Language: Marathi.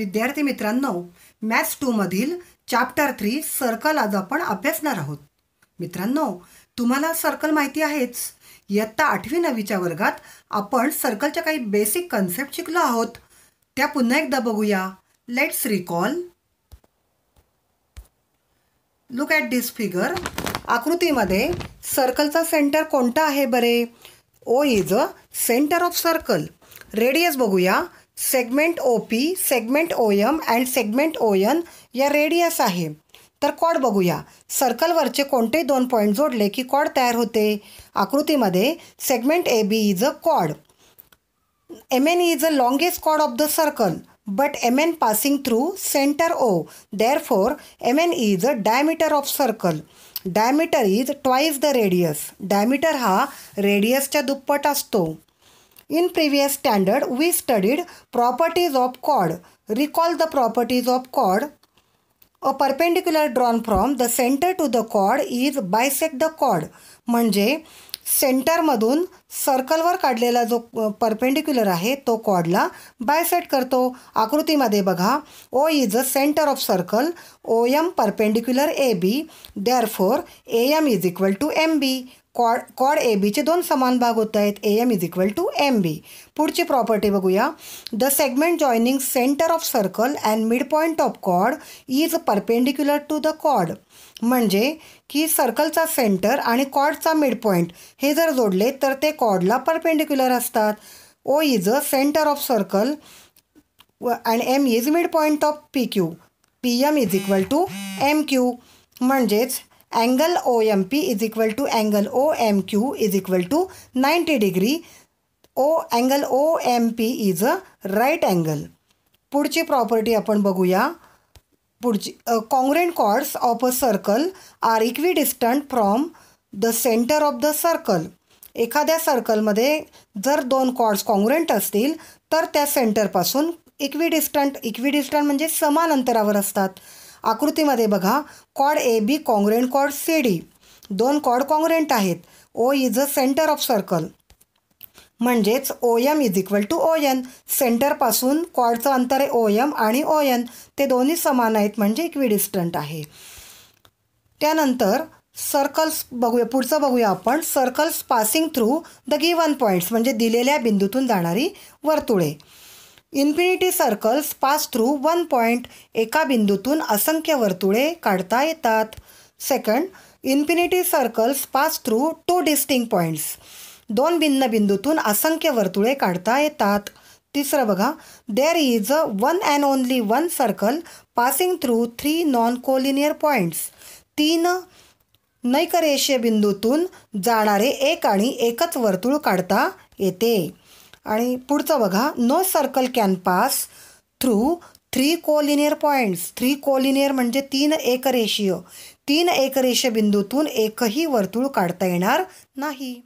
विद्यार्थी मित्रांनो मॅथ्स टूमधील चॅप्टर थ्री सर्कल आज आपण अभ्यासणार आहोत मित्रांनो तुम्हाला सर्कल माहिती आहेच इयत्ता आठवी नवीच्या वर्गात आपण सर्कलच्या काही बेसिक कन्सेप्ट शिकलो आहोत त्या पुन्हा एकदा बघूया let's recall look at this figure आकृतीमध्ये सर्कलचा सेंटर कोणता आहे बरे O is a centre of circle radius बघूया segment O P segment O M and segment O N या रेडियस आहे तर कॉड बघूया सर्कलवरचे कोणते दोन पॉईंट जोडले की कॉड तयार होते आकृतीमध्ये segment A B is a cod M N is a longest cod of the circle but M N passing through centre O there four M N is a diameter of circle diameter is ट्वाईज the radius diameter हा रेडियसच्या दुप्पट असतो in previous standard we studied properties of cod recall the properties of cod a perpendicular drawn from the centre to the cod is by the cod म्हणजे सेंटरमधून सर्कलवर काढलेला जो परपेंडिक्युलर आहे तो कॉडला बायसेट करतो आकृतीमध्ये बघा ओ is a centre of circle O M perpendicular A be there four A M is equal to M B cod cod ए बीचे दोन समान भाग होत आहेत A M is equal to M बी पुढची प्रॉपर्टी बघूया the segment joining centre of circle and mid point of cod is perpendicular to the cod म्हणजे की सर्कलचा सेंटर आणि कॉडचा मिड पॉईंट हे जर जोडले तर ते कॉडला परपेंडिक्युलर असतात O is a centre of circle and M is mid point of P Q P M is equal to M Q म्हणजेच O M P is equal to angle O M Q is equal to ninety degree O angle O M P is a right angle पुढची प्रॉपर्टी आपण बघूया पुढची congruent chords of a circle are equidistant from the centre of the circle एखाद्या सर्कलमध्ये जर दोन कॉर्ड्स कॉन्ग्रेंट असतील तर त्या सेंटरपासून इक्वी डिस्टंट इक्वी डिस्टंट म्हणजे समान अंतरावर असतात आकृतीमध्ये बघा cod A B congruent cod C D दोन कॉड कॉंग्रेंट आहेत ओ is a centre of circle म्हणजेच O M is equal two O N सेंटरपासून कॉडचं अंतर आहे ओ एम आणि ओ एन ते दोन्ही समान आहेत म्हणजे इक्विडिस्टंट आहे त्यानंतर सर्कल्स बघूया पुढचं बघूया आपण circles passing through the given points म्हणजे दिलेल्या बिंदूतून जाणारी वर्तुळे infinity circles pass through one point एका बिंदूतून असंख्य वर्तुळे काढता येतात second infinity circles pass through two distinct points दोन भिन्न बिंदूतून असंख्य वर्तुळे काढता येतात तिसरं बघा there is a one and only one circle passing through three non collinear points तीन नैकरेषीय बिंदूतून जाणारे एक आणि एकच वर्तुळ काढता येते आणि पुढचं बघा no circle can pass through three collinear points three collinear म्हणजे तीन एकरेशीय तीन एकरेश बिंदूतून एकही वर्तुळ काढता येणार नाही